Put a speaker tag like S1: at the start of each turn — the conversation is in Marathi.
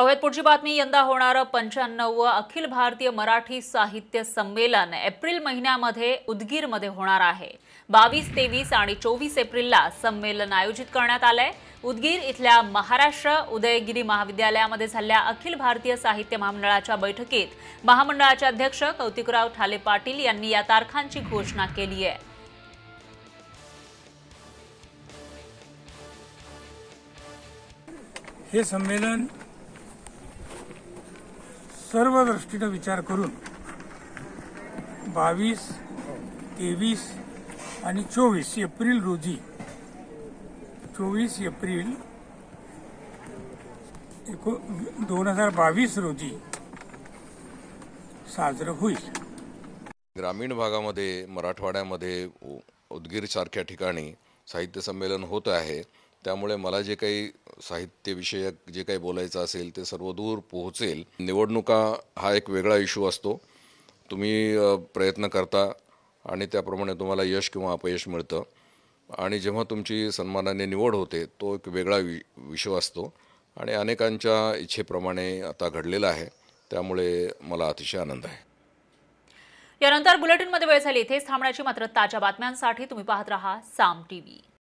S1: पाहूयात पुढची बातमी यंदा होणारं पंच्याण्णव अखिल भारतीय मराठी साहित्य संमेलन एप्रिल महिन्यामध्ये उदगीरमध्ये होणार आहे बावीस तेवीस आणि चोवीस एप्रिलला संमेलन आयोजित करण्यात आलंय उदगीर इथल्या महाराष्ट्र उदयगिरी महाविद्यालयामध्ये झालेल्या अखिल भारतीय साहित्य महामंडळाच्या बैठकीत महामंडळाचे अध्यक्ष कौतिकराव ठाले पाटील यांनी या तारखांची घोषणा केली आहे
S2: हे संमेलन सर्व दृष्टीनं विचार करून बावीस तेवीस आणि चोवीस एप्रिल रोजी चोवीस एप्रिल एको दोन हजार बावीस रोजी साजरं होईल
S3: ग्रामीण भागामध्ये मराठवाड्यामध्ये उदगीरसारख्या ठिकाणी साहित्य संमेलन होत आहे त्यामुळे मला जे काही साहित्यविषयक जे काही बोलायचं असेल ते सर्व दूर पोहोचेल निवडणुका हा एक वेगळा इशू असतो तुम्ही प्रयत्न करता आणि त्याप्रमाणे तुम्हाला यश किंवा अपयश मिळतं आणि जेव्हा तुमची सन्मानाने निवड होते तो एक वेगळा वि विषय असतो आणि अनेकांच्या इच्छेप्रमाणे आता घडलेला आहे त्यामुळे मला अतिशय आनंद आहे
S1: यानंतर बुलेटिनमध्ये वेळ झाली इथेच थांबण्याची मात्र ताज्या बातम्यांसाठी तुम्ही पाहत राहा साम टीव्ही